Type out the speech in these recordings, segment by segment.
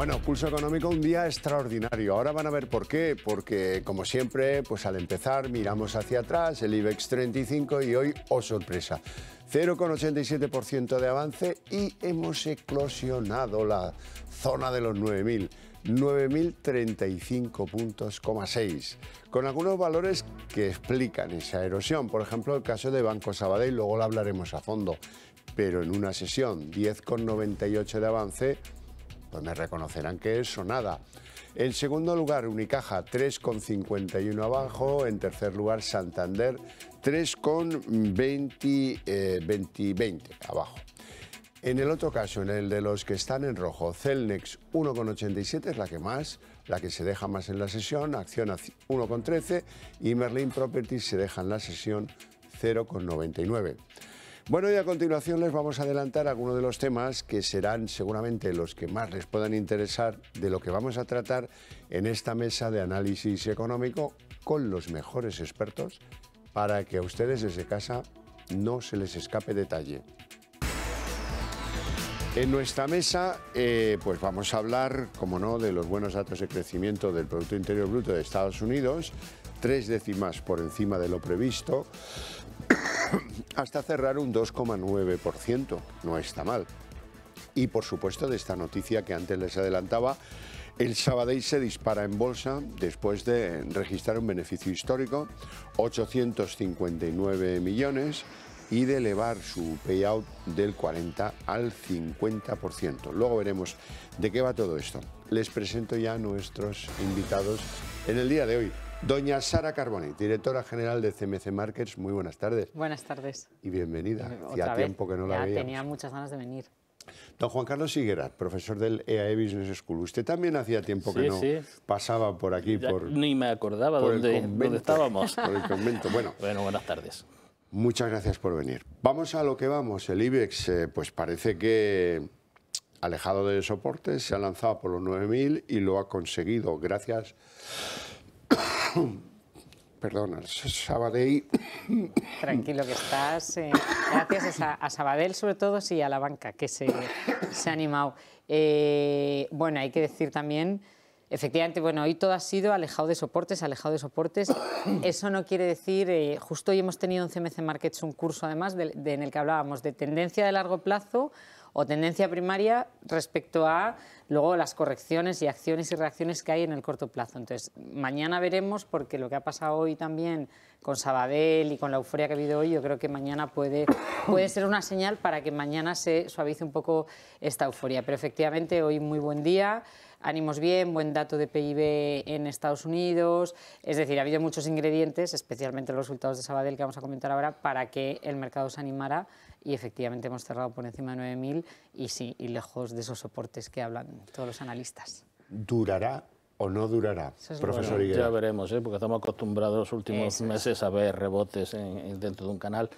Bueno, pulso económico un día extraordinario. Ahora van a ver por qué. Porque, como siempre, pues al empezar miramos hacia atrás, el IBEX 35 y hoy, oh sorpresa, 0,87% de avance y hemos eclosionado la zona de los 9.000. 9.035,6, con algunos valores que explican esa erosión. Por ejemplo, el caso de Banco Sabadell, luego lo hablaremos a fondo, pero en una sesión 10,98 de avance, donde reconocerán que es nada... En segundo lugar, Unicaja, 3,51 abajo. En tercer lugar, Santander, 3,20 20, eh, abajo. En el otro caso, en el de los que están en rojo, Celnex 1,87 es la que más, la que se deja más en la sesión, Acción 1,13 y Merlin Properties se deja en la sesión 0,99. Bueno, y a continuación les vamos a adelantar algunos de los temas que serán seguramente los que más les puedan interesar de lo que vamos a tratar en esta mesa de análisis económico con los mejores expertos para que a ustedes desde casa no se les escape detalle. En nuestra mesa, eh, pues vamos a hablar, como no, de los buenos datos de crecimiento del Producto Interior Bruto de Estados Unidos, tres décimas por encima de lo previsto, hasta cerrar un 2,9%. No está mal. Y por supuesto de esta noticia que antes les adelantaba, el Sabadell se dispara en bolsa después de registrar un beneficio histórico, 859 millones, y de elevar su payout del 40 al 50%. Luego veremos de qué va todo esto. Les presento ya a nuestros invitados en el día de hoy. Doña Sara Carboni, directora general de CMC Markets, muy buenas tardes. Buenas tardes. Y bienvenida. Eh, hacía tiempo que no la veía. Tenía muchas ganas de venir. Don Juan Carlos Higuera, profesor del EAE e Business School. Usted también hacía tiempo que no pasaba por aquí. por, ni me acordaba dónde, estábamos. Por el convento. Bueno, buenas tardes. Muchas gracias por venir. Vamos a lo que vamos. El IBEX, eh, pues parece que alejado de soporte, se ha lanzado por los 9.000 y lo ha conseguido gracias Perdona, Sabadell. Tranquilo que estás. Eh, gracias a, Sabadell, sobre todo, y a la banca, que se, ha animado. Eh, bueno, hay que decir también, efectivamente, bueno, hoy todo ha sido alejado de soportes, alejado de soportes. Eso no quiere decir, eh, justo hoy hemos tenido en CMC Markets un curso, además, en el que hablábamos de tendencia de largo plazo o tendencia primaria respecto a luego las correcciones y acciones y reacciones que hay en el corto plazo. Entonces, mañana veremos porque lo que ha pasado hoy también con Sabadell y con la euforia que ha habido hoy, yo creo que mañana puede, puede ser una señal para que mañana se suavice un poco esta euforia. Pero efectivamente, hoy muy buen día ánimos bien, buen dato de PIB en Estados Unidos, es decir, ha habido muchos ingredientes, especialmente los resultados de Sabadell que vamos a comentar ahora, para que el mercado se animara y efectivamente hemos cerrado por encima de 9.000 y sí, y lejos de esos soportes que hablan todos los analistas. ¿Durará o no durará, profesor Ya veremos, ¿eh? porque estamos acostumbrados los últimos meses a ver rebotes dentro de un canal.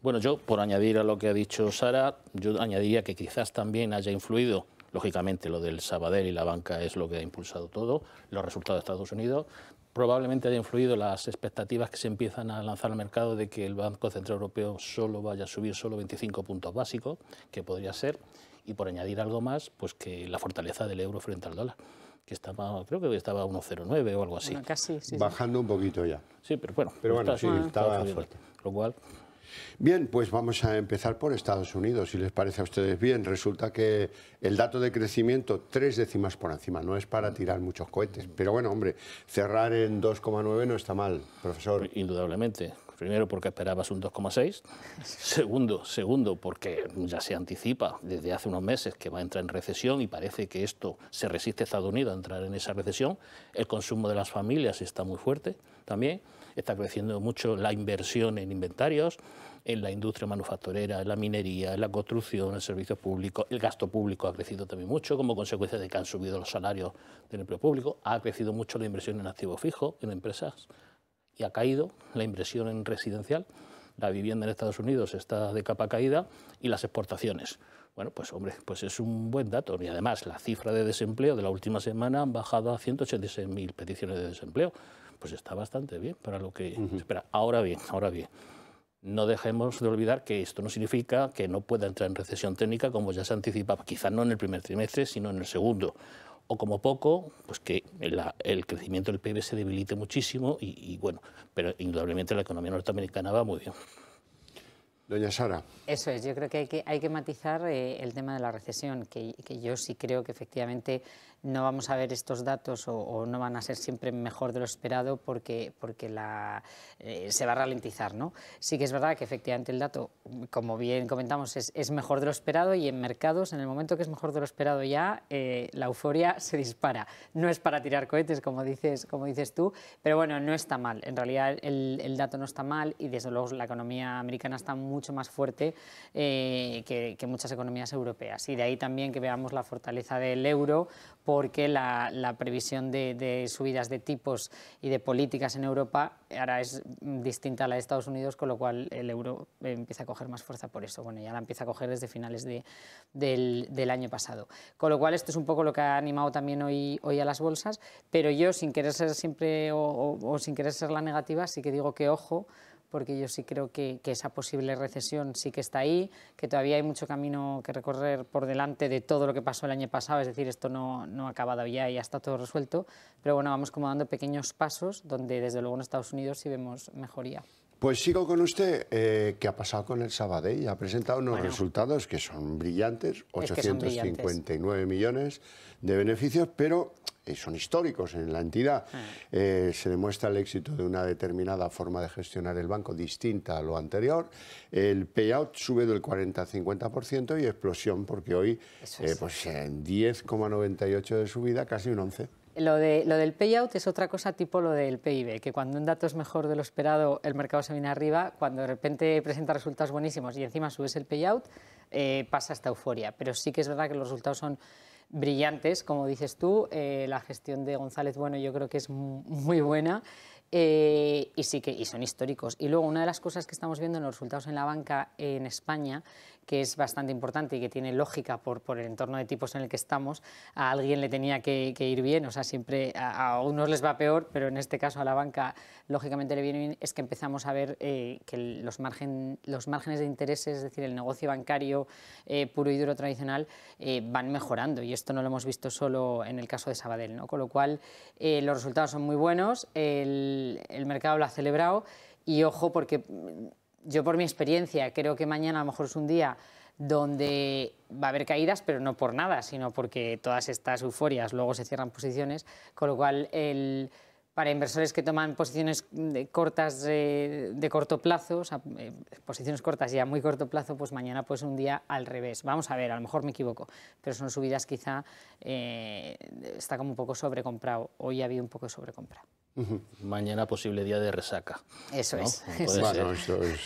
Bueno, yo, por añadir a lo que ha dicho Sara, yo añadiría que quizás también haya influido Lógicamente, lo del Sabadell y la banca es lo que ha impulsado todo, los resultados de Estados Unidos. Probablemente haya influido las expectativas que se empiezan a lanzar al mercado de que el Banco Central Europeo solo vaya a subir solo 25 puntos básicos, que podría ser, y por añadir algo más, pues que la fortaleza del euro frente al dólar que estaba, creo que estaba a 1,09 o algo así. Bajando un poquito ya. Sí, pero bueno. Pero sí, estaba fuerte. Lo cual, Bien, pues vamos a empezar por Estados Unidos, si les parece a ustedes bien. Resulta que el dato de crecimiento, tres décimas por encima, no es para tirar muchos cohetes. Pero bueno, hombre, cerrar en 2,9 no está mal, profesor. Pues, indudablemente. Primero, porque esperabas un 2,6. Segundo, segundo, porque ya se anticipa desde hace unos meses que va a entrar en recesión y parece que esto se resiste a Estados Unidos a entrar en esa recesión. El consumo de las familias está muy fuerte también está creciendo mucho la inversión en inventarios, en la industria manufacturera, en la minería, en la construcción, en servicios públicos. El gasto público ha crecido también mucho como consecuencia de que han subido los salarios del empleo público. Ha crecido mucho la inversión en activos fijos, en empresas, y ha caído la inversión en residencial. La vivienda en Estados Unidos está de capa caída y las exportaciones. Bueno, pues hombre, pues es un buen dato. Y además, la cifra de desempleo de la última semana ha bajado a 186.000 peticiones de desempleo. Pues está bastante bien para lo que... Espera, ahora bien, ahora bien. No dejemos de olvidar que esto no significa que no pueda entrar en recesión técnica, como ya se anticipaba, quizás no en el primer trimestre, sino en el segundo o como poco, pues que el crecimiento del PIB se debilite muchísimo y bueno, pero indudablemente la economía norteamericana va muy bien. Doña Sara. Eso es, yo creo que hay que, hay que matizar eh, el tema de la recesión, que, que, yo sí creo que efectivamente no vamos a ver estos datos o, no van a ser siempre mejor de lo esperado porque, porque la, eh, se va a ralentizar. ¿no? Sí que es verdad que efectivamente el dato, como bien comentamos, es, mejor de lo esperado y en mercados, en el momento que es mejor de lo esperado ya, eh, la euforia se dispara. No es para tirar cohetes, como dices, como dices tú, pero bueno, no está mal. En realidad el, dato no está mal y desde luego la economía americana está mucho más fuerte eh, que, que muchas economías europeas. Y de ahí también que veamos la fortaleza del euro porque la, previsión de, subidas de tipos y de políticas en Europa ahora es distinta a la de Estados Unidos, con lo cual el euro empieza a coger más fuerza por eso. Bueno, ya la empieza a coger desde finales del, año pasado. Con lo cual, esto es un poco lo que ha animado también hoy, hoy a las bolsas, pero yo, sin querer ser siempre o, o sin querer ser la negativa, sí que digo que ojo porque yo sí creo que, esa posible recesión sí que está ahí, que todavía hay mucho camino que recorrer por delante de todo lo que pasó el año pasado, es decir, esto no, no ha acabado ya y ya está todo resuelto, pero bueno, vamos como dando pequeños pasos donde desde luego en Estados Unidos sí vemos mejoría. Pues sigo con usted, eh, ¿qué ha pasado con el Sabadell, ha presentado unos resultados que son brillantes, 859 millones de beneficios, pero eh, son históricos en la entidad. Ah. Eh, se demuestra el éxito de una determinada forma de gestionar el banco distinta a lo anterior. El payout sube del 40 al 50% y explosión porque hoy eh, pues, en 10,98 de subida, casi un 11. Lo, de, lo del payout es otra cosa tipo lo del PIB, que cuando un dato es mejor de lo esperado, el mercado se viene arriba, cuando de repente presenta resultados buenísimos y encima subes el payout, pasa esta euforia. Pero sí que es verdad que los resultados son brillantes, como dices tú. Eh, la gestión de González Bueno yo creo que es muy buena. Eh, y sí que y son históricos. Y luego, una de las cosas que estamos viendo en los resultados en la banca en España que es bastante importante y que tiene lógica por, por el entorno de tipos en el que estamos, a alguien le tenía que, ir bien, o sea, siempre a, unos les va peor, pero en este caso a la banca lógicamente le viene bien, es que empezamos a ver eh, que los, margen, los márgenes de intereses, es decir, el negocio bancario eh, puro y duro tradicional, eh, van mejorando y esto no lo hemos visto solo en el caso de Sabadell, ¿no? con lo cual los resultados son muy buenos, el mercado lo ha celebrado y ojo porque yo por mi experiencia creo que mañana a lo mejor es un día donde va a haber caídas, pero no por nada, sino porque todas estas euforias luego se cierran posiciones, con lo cual para inversores que toman posiciones cortas de, corto plazo, eh, posiciones cortas y a muy corto plazo, pues mañana pues un día al revés. Vamos a ver, a lo mejor me equivoco, pero son subidas quizá eh, está como un poco sobrecomprado, hoy ha habido un poco de sobrecompra. Mañana posible día de resaca. Eso es.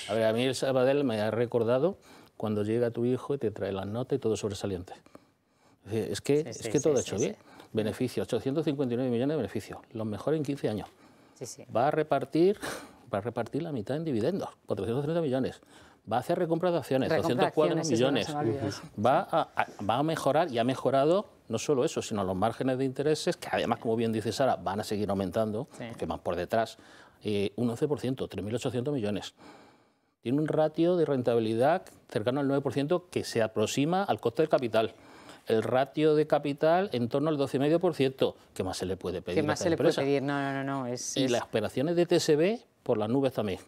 A ver, a mí el Sabadell me ha recordado cuando llega tu hijo y te trae la nota y todo sobresaliente. Es que, es que todo ha hecho bien. Beneficio, 859 millones de beneficios, los mejores en 15 años. Va a repartir va a repartir la mitad en dividendos, 430 millones. Va a hacer recompra de acciones, 204 millones. va, va a mejorar y ha mejorado no solo eso, sino los márgenes de intereses, que además, como bien dice Sara, van a seguir aumentando, que más por detrás, eh, un 11%, 3.800 millones. Tiene un ratio de rentabilidad cercano al 9% que se aproxima al coste del capital el ratio de capital en torno al 12,5%. que más se le puede pedir? ¿Qué más se le puede pedir? No, no, no. es, y las operaciones de TSB por las nubes también.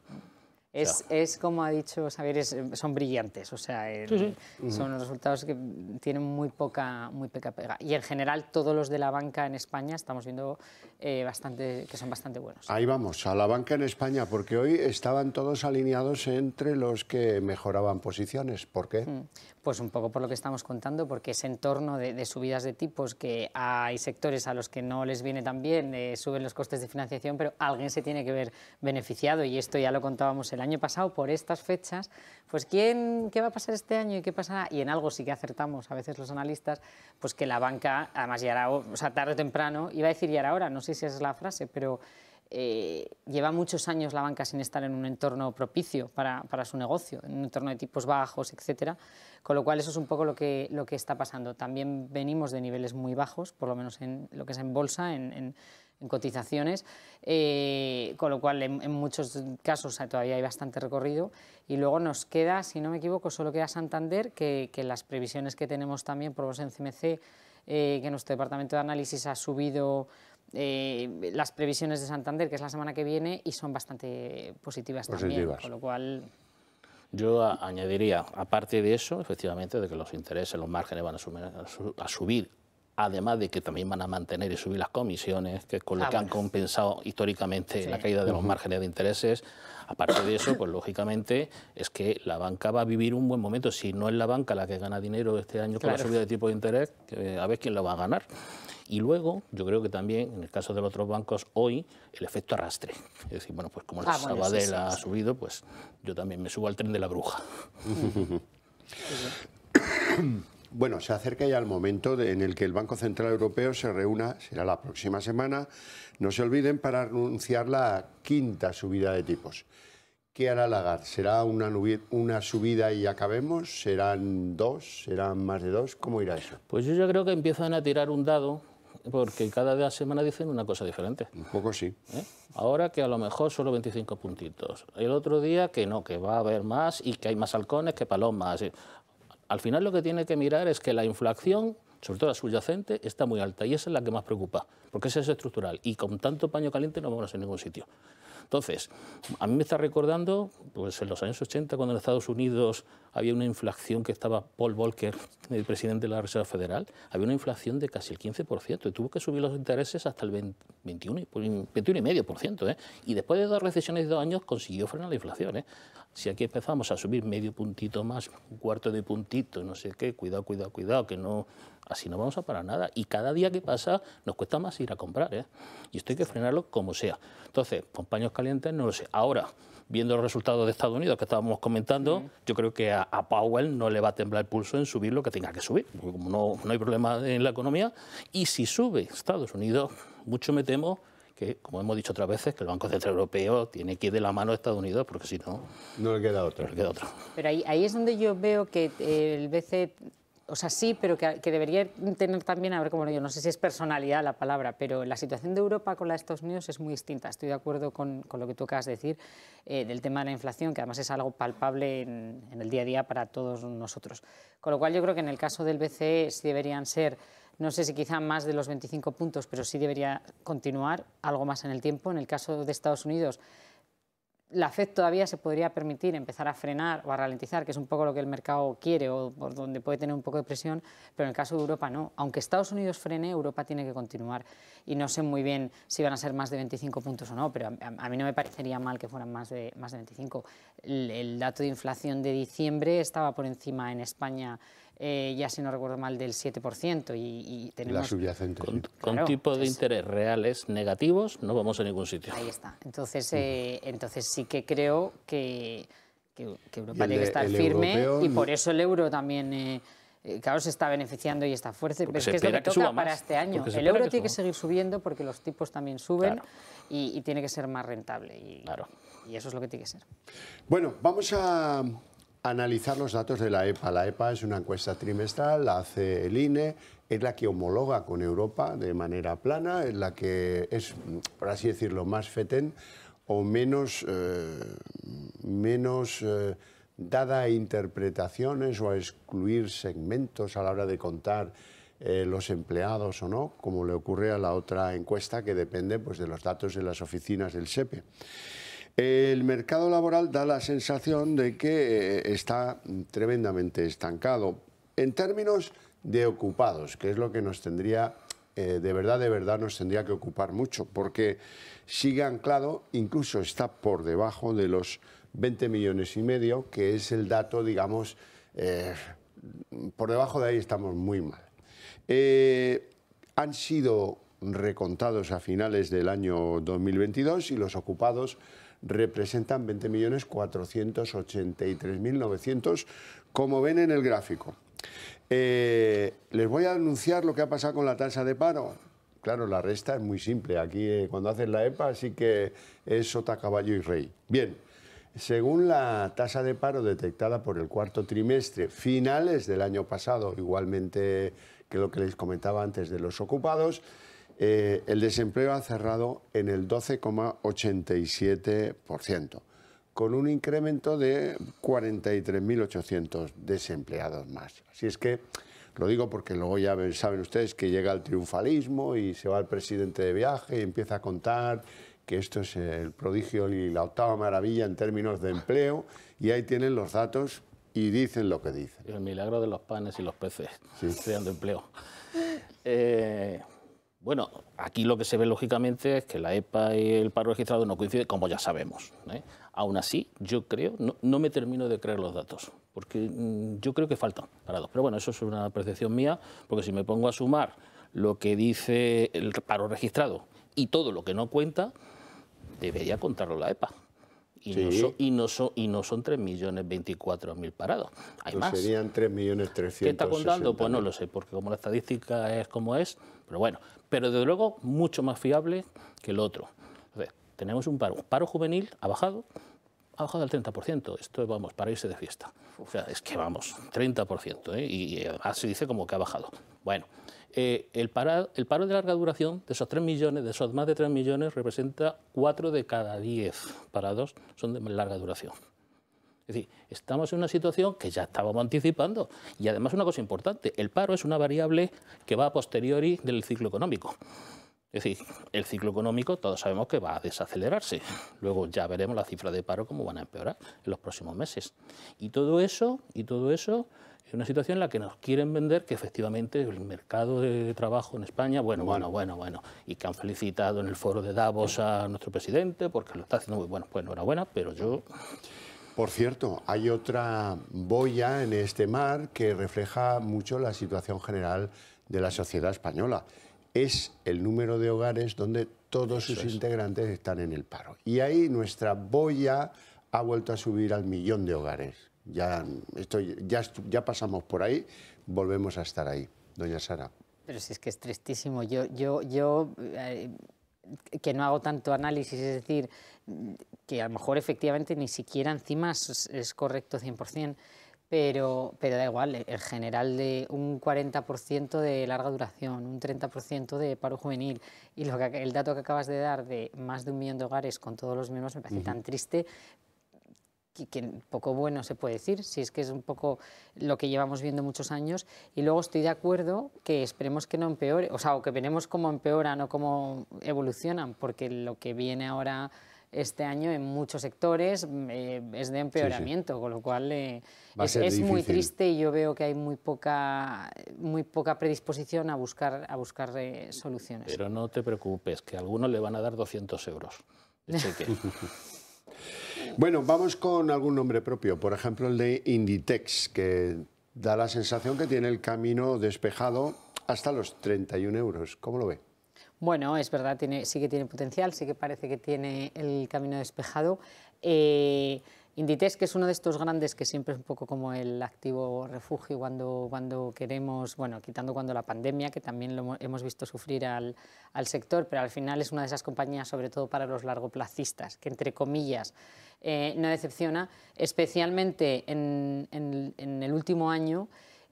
Es, como ha dicho Xavier, son brillantes, o sea, son los resultados que tienen muy poca, muy poca pega. Y en general todos los de la banca en España estamos viendo eh, bastante, que son bastante buenos. Ahí vamos, a la banca en España, porque hoy estaban todos alineados entre los que mejoraban posiciones. ¿Por qué? Mm. Pues un poco por lo que estamos contando, porque ese entorno de, de subidas de tipos que hay sectores a los que no les viene tan bien, eh, suben los costes de financiación, pero alguien se tiene que ver beneficiado y esto ya lo contábamos el año año pasado, por estas fechas, pues ¿quién, ¿qué va a pasar este año y qué pasará? Y en algo sí que acertamos a veces los analistas, pues que la banca, además ya era, tarde o temprano, iba a decir ya ahora, no sé si esa es la frase, pero eh, lleva muchos años la banca sin estar en un entorno propicio para, para, su negocio, en un entorno de tipos bajos, etcétera. Con lo cual, eso es un poco lo que, lo que está pasando. También venimos de niveles muy bajos, por lo menos en lo que es en bolsa, en en cotizaciones, eh, con lo cual en, muchos casos todavía hay bastante recorrido. Y luego nos queda, si no me equivoco, solo queda Santander, que, las previsiones que tenemos también por los en CMC, eh, que nuestro departamento de análisis ha subido eh, las previsiones de Santander, que es la semana que viene, y son bastante positivas, también, con lo cual... Yo añadiría, aparte de eso, efectivamente, de que los intereses, los márgenes van a subir además de que también van a mantener y subir las comisiones, que con lo ah, que han compensado históricamente la caída de los márgenes de intereses. Aparte de eso, pues lógicamente es que la banca va a vivir un buen momento. Si no es la banca la que gana dinero este año con la subida de tipo de interés, a ver quién lo va a ganar. Y luego, yo creo que también, en el caso de los otros bancos, hoy el efecto arrastre. Es decir, bueno, pues como la ah, Sabadell ha subido, pues yo también me subo al tren de la bruja. Bueno, se acerca ya el momento en el que el Banco Central Europeo se reúna, será la próxima semana, no se olviden, para anunciar la quinta subida de tipos. ¿Qué hará Lagarde? ¿Será una, subida y acabemos? ¿Serán dos? ¿Serán más de dos? ¿Cómo irá eso? Pues yo creo que empiezan a tirar un dado porque cada semana dicen una cosa diferente. Un poco sí. ¿Eh? Ahora que a lo mejor solo 25 puntitos. El otro día que no, que va a haber más y que hay más halcones que palomas. Al final lo que tiene que mirar es que la inflación, sobre todo la subyacente, está muy alta y esa es la que más preocupa, porque esa es estructural y con tanto paño caliente no vamos a ningún sitio. Entonces, a mí me está recordando, pues en los años 80, cuando en Estados Unidos había una inflación que estaba Paul Volcker, el presidente de la Reserva Federal, había una inflación de casi el 15% y tuvo que subir los intereses hasta el 21, 21,5%. Pues, ¿eh? Y después de dos recesiones y dos años consiguió frenar la inflación. ¿eh? Si aquí empezamos a subir medio puntito más, un cuarto de puntito, no sé qué, cuidado, cuidado, cuidado, que no... Así no vamos a parar nada. Y cada día que pasa nos cuesta más ir a comprar. ¿eh? Y esto hay que frenarlo como sea. Entonces, con paños calientes no lo sé. Ahora, viendo los resultados de Estados Unidos que estábamos comentando, yo creo que a, Powell no le va a temblar el pulso en subir lo que tenga que subir, porque como no, no hay problema en la economía, y si sube Estados Unidos, mucho me temo que, como hemos dicho otras veces, que el Banco Central Europeo tiene que ir de la mano a Estados Unidos, porque si no... No le queda otro. le queda Pero ahí, ahí es donde yo veo que el BCE o sea, sí, pero que, debería tener también, a ver cómo lo digo, no sé si es personalidad la palabra, pero la situación de Europa con la de Estados Unidos es muy distinta. Estoy de acuerdo con, lo que tú acabas de decir eh, del tema de la inflación, que además es algo palpable en, en el día a día para todos nosotros. Con lo cual yo creo que en el caso del BCE sí deberían ser no sé si quizá más de los 25 puntos, pero sí debería continuar algo más en el tiempo. En el caso de Estados Unidos, la FED todavía se podría permitir empezar a frenar o a ralentizar, que es un poco lo que el mercado quiere o por donde puede tener un poco de presión, pero en el caso de Europa no. Aunque Estados Unidos frene, Europa tiene que continuar. Y no sé muy bien si van a ser más de 25 puntos o no, pero a, mí no me parecería mal que fueran más de, más de 25. el dato de inflación de diciembre estaba por encima en España eh, ya si no recuerdo mal, del 7%. Y, y tenemos... La Con, tipos de interés reales negativos no vamos a ningún sitio. Ahí está. Entonces, eh, entonces sí que creo que, Europa tiene que estar firme y por eso el euro también... Eh, claro, se está beneficiando y está fuerte, pero es que es lo que, toca para este año. El euro tiene que seguir subiendo porque los tipos también suben y, tiene que ser más rentable. claro. y eso es lo que tiene que ser. Bueno, vamos a analizar los datos de la EPA. La EPA es una encuesta trimestral, la hace el INE, es la que homologa con Europa de manera plana, es la que es, por así decirlo, más fetén o menos, eh, menos eh, dada a interpretaciones o a excluir segmentos a la hora de contar eh, los empleados o no, como le ocurre a la otra encuesta que depende pues, de los datos de las oficinas del SEPE. El mercado laboral da la sensación de que eh, está tremendamente estancado en términos de ocupados, que es lo que nos tendría, eh, de verdad, de verdad, nos tendría que ocupar mucho, porque sigue anclado, incluso está por debajo de los 20 millones y medio, que es el dato, digamos, eh, por debajo de ahí estamos muy mal. han sido recontados a finales del año 2022 y los ocupados representan 20.483.900, como ven en el gráfico. Eh, les voy a anunciar lo que ha pasado con la tasa de paro. Claro, la resta es muy simple. Aquí, eh, cuando hacen la EPA, ...así que es sota, caballo y rey. Bien, según la tasa de paro detectada por el cuarto trimestre, finales del año pasado, igualmente que lo que les comentaba antes de los ocupados, eh, el desempleo ha cerrado en el 12,87%, con un incremento de 43.800 desempleados más. Así es que lo digo porque luego ya saben ustedes que llega el triunfalismo y se va el presidente de viaje y empieza a contar que esto es el prodigio y la octava maravilla en términos de empleo, y ahí tienen los datos y dicen lo que dicen. El milagro de los panes y los peces, creando empleo. Eh, Bueno, aquí lo que se ve lógicamente es que la EPA y el paro registrado no coinciden, como ya sabemos. ¿eh? Aún así, yo creo, no, me termino de creer los datos, porque mm, yo creo que faltan parados. Pero bueno, eso es una percepción mía, porque si me pongo a sumar lo que dice el paro registrado y todo lo que no cuenta, debería contarlo la EPA. Y, no son, y, no son, parados. Hay pues más. Serían 3.300.000. ¿Qué está contando? Pues no lo sé, porque como la estadística es como es, pero bueno. Pero desde luego mucho más fiable que el otro. Entonces, tenemos un paro. Paro juvenil ha bajado, ha bajado al 30%. Esto es, vamos, para irse de fiesta. O sea, es que vamos, 30%. ¿eh? Y, así ah, dice como que ha bajado. Bueno. Eh, el, paro de larga duración, de esos 3 millones, de esos más de 3 millones, representa 4 de cada 10 parados son de larga duración. Es decir, estamos en una situación que ya estábamos anticipando. Y además una cosa importante, el paro es una variable que va a posteriori del ciclo económico. Es decir, el ciclo económico todos sabemos que va a desacelerarse. Luego ya veremos la cifra de paro cómo van a empeorar en los próximos meses. Y todo eso, y todo eso es una situación en la que nos quieren vender que efectivamente el mercado de trabajo en España, bueno, bueno, bueno, bueno, y que han felicitado en el foro de Davos a nuestro presidente porque lo está haciendo muy bueno. Pues enhorabuena, pero yo... Por cierto, hay otra boya en este mar que refleja mucho la situación general de la sociedad española. Es el número de hogares donde todos sus integrantes están en el paro. Y ahí nuestra boya ha vuelto a subir al millón de hogares. Ya, esto, ya, ya pasamos por ahí, volvemos a estar ahí, doña Sara. Pero si es que es tristísimo. Yo, yo, yo eh, que no hago tanto análisis, es decir, que a lo mejor efectivamente ni siquiera encima es, correcto 100%, pero, pero da igual, el general de un 40% de larga duración, un 30% de paro juvenil y lo que, el dato que acabas de dar de más de un millón de hogares con todos los mismos me parece tan triste que poco bueno se puede decir, si es que es un poco lo que llevamos viendo muchos años. Y luego estoy de acuerdo que esperemos que no empeore, o sea, o que veremos cómo empeora o cómo evolucionan, porque lo que viene ahora este año en muchos sectores mm, es de empeoramiento, con lo cual eh, es, muy triste y yo veo que hay muy poca, muy poca predisposición a buscar, a buscar eh, soluciones. Pero no te preocupes, que algunos le van a dar 200 euros. De Bueno, vamos con algún nombre propio, por ejemplo el de Inditex, que da la sensación que tiene el camino despejado hasta los 31 euros. ¿Cómo lo ve? Bueno, es verdad, sí que tiene potencial, sí que parece que tiene el camino despejado. Eh, Inditex, que es uno de estos grandes que siempre es un poco como el activo refugio cuando, cuando queremos, bueno, quitando cuando la pandemia, que también lo hemos visto sufrir al, sector, pero al final es una de esas compañías, sobre todo para los largoplacistas, que entre comillas eh, no decepciona, especialmente en, el último año.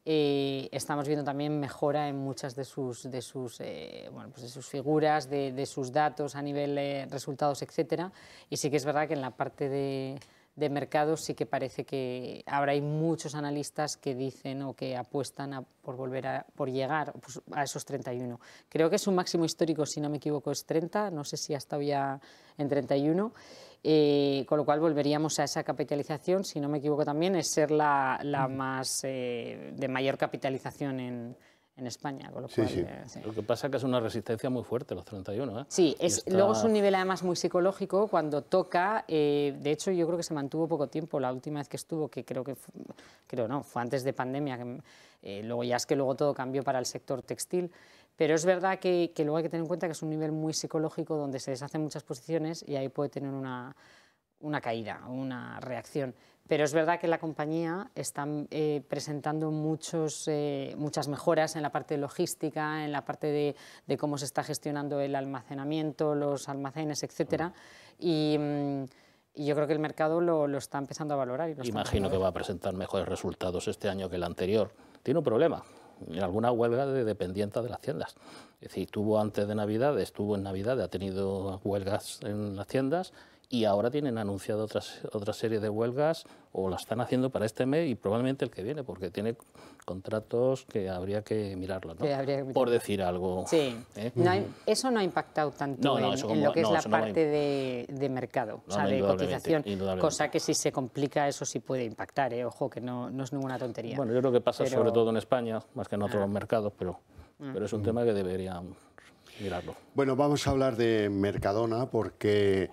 Eh, estamos viendo también mejora en muchas de sus, de sus, eh, pues de sus figuras, de, sus datos a nivel resultados, etc. Y sí que es verdad que en la parte de de mercado sí que parece que ahora hay muchos analistas que dicen o que apuestan por volver a por llegar pues, a esos 31. Creo que es un máximo histórico, si no me equivoco, es 30, no sé si ha estado ya en 31, eh, con lo cual volveríamos a esa capitalización, si no me equivoco también, es ser la, más eh, de mayor capitalización en, en España. Con lo, cual, eh, sí. lo que pasa es que es una resistencia muy fuerte los 31. ¿eh? Sí, es, luego es un nivel además muy psicológico cuando toca. Eh, de hecho, yo creo que se mantuvo poco tiempo. La última vez que estuvo, que creo que fue, creo no, fue antes de pandemia. Eh, luego ya es que luego todo cambió para el sector textil. Pero es verdad que, que luego hay que tener en cuenta que es un nivel muy psicológico donde se deshacen muchas posiciones y ahí puede tener una, una caída, una reacción pero es verdad que la compañía está eh, presentando muchos, eh, muchas mejoras en la parte de logística, en la parte de, cómo se está gestionando el almacenamiento, los almacenes, etc. Mm, y, yo creo que el mercado lo, está empezando a valorar. Imagino que va a presentar mejores resultados este año que el anterior. Tiene un problema, en alguna huelga de dependiente de las tiendas. Es decir, tuvo antes de Navidad, estuvo en Navidad, ha tenido huelgas en las tiendas y ahora tienen anunciado otras, otra serie de huelgas o la están haciendo para este mes y probablemente el que viene, porque tiene contratos que habría que mirarlos, ¿no? Por decir algo. Sí. ¿eh? eso no ha impactado tanto en, lo que es la parte de, mercado, o sea, de cotización, cosa que si se complica eso sí puede impactar, ¿eh? ojo, que no, es ninguna tontería. Bueno, yo creo que pasa sobre todo en España, más que en otros ah. mercados, pero, mm. pero es un mm. tema que deberían mirarlo. Bueno, vamos a hablar de Mercadona porque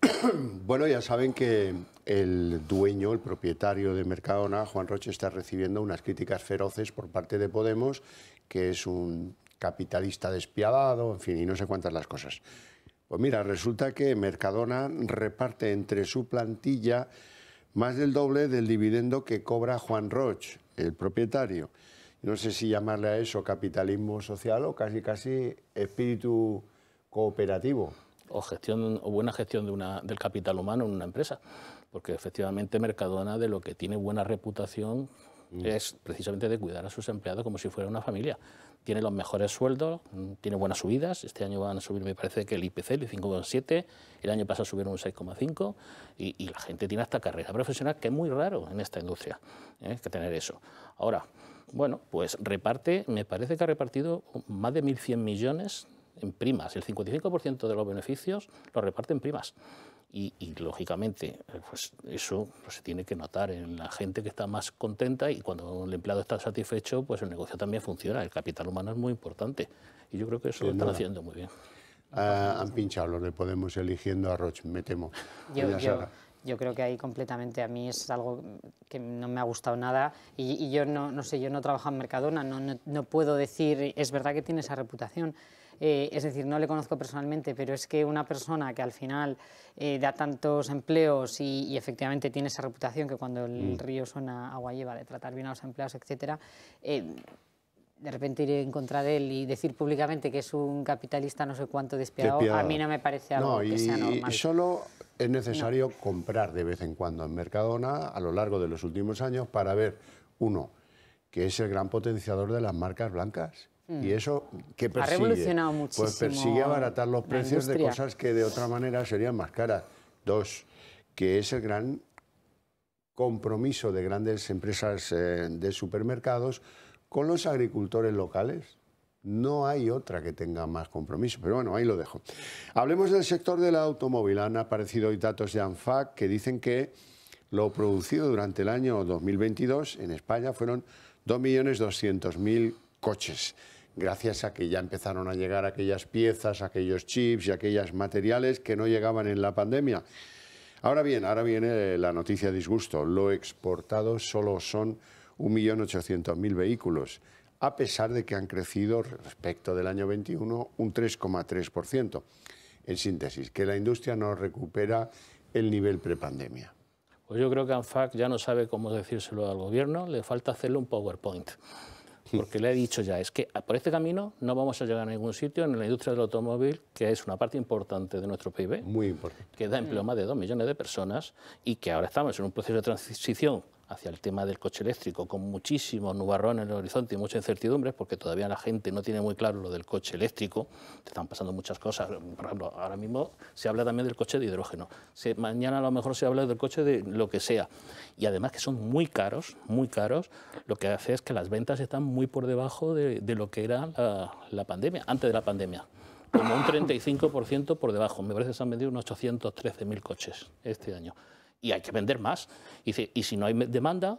Bueno, ya saben que el dueño, el propietario de Mercadona, Juan Roche, está recibiendo unas críticas feroces por parte de Podemos, que es un capitalista despiadado, en fin, y no sé cuántas las cosas. Pues mira, resulta que Mercadona reparte entre su plantilla más del doble del dividendo que cobra Juan Roche, el propietario. No sé si llamarle a eso capitalismo social o casi casi espíritu cooperativo o gestión o buena gestión de una, del capital humano en una empresa, porque efectivamente Mercadona de lo que tiene buena reputación mm. es precisamente de cuidar a sus empleados como si fuera una familia. Tiene los mejores sueldos, tiene buenas subidas, este año van a subir me parece que el IPC, el 5,7, el año pasado subieron un 6,5 y, la gente tiene hasta carrera profesional, que es muy raro en esta industria, ¿eh? que tener eso. Ahora, bueno, pues reparte, me parece que ha repartido más de 1.100 millones en primas. El 55% de los beneficios los reparten primas. Y, lógicamente eh, pues eso pues, se tiene que notar en la gente que está más contenta y cuando el empleado está satisfecho, pues el negocio también funciona. El capital humano es muy importante y yo creo que eso lo están haciendo muy bien. Ah, han pinchado los de Podemos eligiendo a Roche, me temo. Yo, creo que ahí completamente a mí es algo que no me ha gustado nada y, yo no, no, sé, yo no trabajo en Mercadona, no, no puedo decir, es verdad que tiene esa reputación, eh, es decir, no le conozco personalmente, pero es que una persona que al final eh, da tantos empleos y, efectivamente tiene esa reputación que cuando el mm. río suena agua lleva de tratar bien a los empleados, etc., eh, de repente ir en contra de él y decir públicamente que es un capitalista no sé cuánto despiadado, a mí no me parece algo que sea normal. Y solo es necesario comprar de vez en cuando en Mercadona a lo largo de los últimos años para ver, uno, que es el gran potenciador de las marcas blancas Mm. Y eso, que persigue? Ha revolucionado Pues persigue abaratar los precios de cosas que de otra manera serían más caras. Dos, que es el gran compromiso de grandes empresas eh, de supermercados con los agricultores locales. No hay otra que tenga más compromiso, pero bueno, ahí lo dejo. Hablemos del sector del automóvil. Han aparecido hoy datos de ANFAC que dicen que lo producido durante el año 2022 en España fueron 2.200.000 coches gracias a que ya empezaron a llegar aquellas piezas, aquellos chips y aquellos materiales que no llegaban en la pandemia. Ahora bien, ahora viene la noticia de disgusto. Lo exportado solo son 1.800.000 vehículos, a pesar de que han crecido respecto del año 21 un 3,3%. En síntesis, que la industria no recupera el nivel prepandemia. Pues yo creo que ANFAC ya no sabe cómo decírselo al gobierno, le falta hacerle un PowerPoint porque le he dicho ya, es que por este camino no vamos a llegar a ningún sitio en la industria del automóvil, que es una parte importante de nuestro PIB, que da empleo a más de 2 millones de personas y que ahora estamos en un proceso de transición hacia el tema del coche eléctrico, con muchísimos nubarrones en el horizonte y mucha incertidumbre... porque todavía la gente no tiene muy claro lo del coche eléctrico, te están pasando muchas cosas. Por ejemplo, ahora mismo se habla también del coche de hidrógeno, mañana a lo mejor se habla del coche de lo que sea. Y además que son muy caros, muy caros, lo que hace es que las ventas están muy por debajo de, lo que era la, la pandemia, antes de la pandemia como un 35% por debajo. Me parece que se han vendido unos 813.000 coches este año y hay que vender más. Y, si no hay demanda,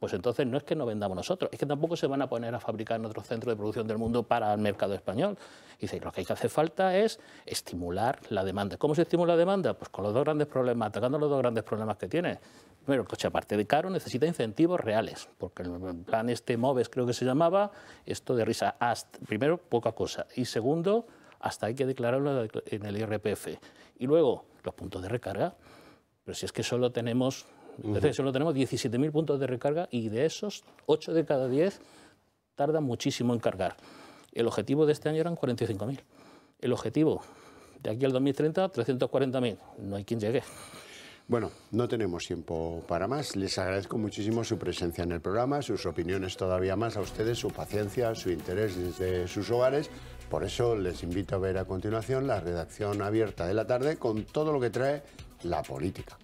pues entonces no es que no vendamos nosotros, es que tampoco se van a poner a fabricar en otro centro de producción del mundo para el mercado español. Y lo que hay que hacer falta es estimular la demanda. ¿Cómo se estimula la demanda? Pues con los dos grandes problemas, atacando los dos grandes problemas que tiene. Primero, el coche, aparte de caro, necesita incentivos reales, porque el plan este MOVES creo que se llamaba, esto de risa, primero, poca cosa, y segundo, hasta hay que declararlo en el IRPF. Y luego, los puntos de recarga. Pero si es que solo tenemos, solo tenemos 17.000 puntos de recarga y de esos, 8 de cada 10 tardan muchísimo en cargar. El objetivo de este año eran 45.000. El objetivo de aquí al 2030, 340.000. No hay quien llegue. Bueno, no tenemos tiempo para más. Les agradezco muchísimo su presencia en el programa, sus opiniones todavía más a ustedes, su paciencia, su interés desde sus hogares. Por eso les invito a ver a continuación la redacción abierta de la tarde con todo lo que trae la política.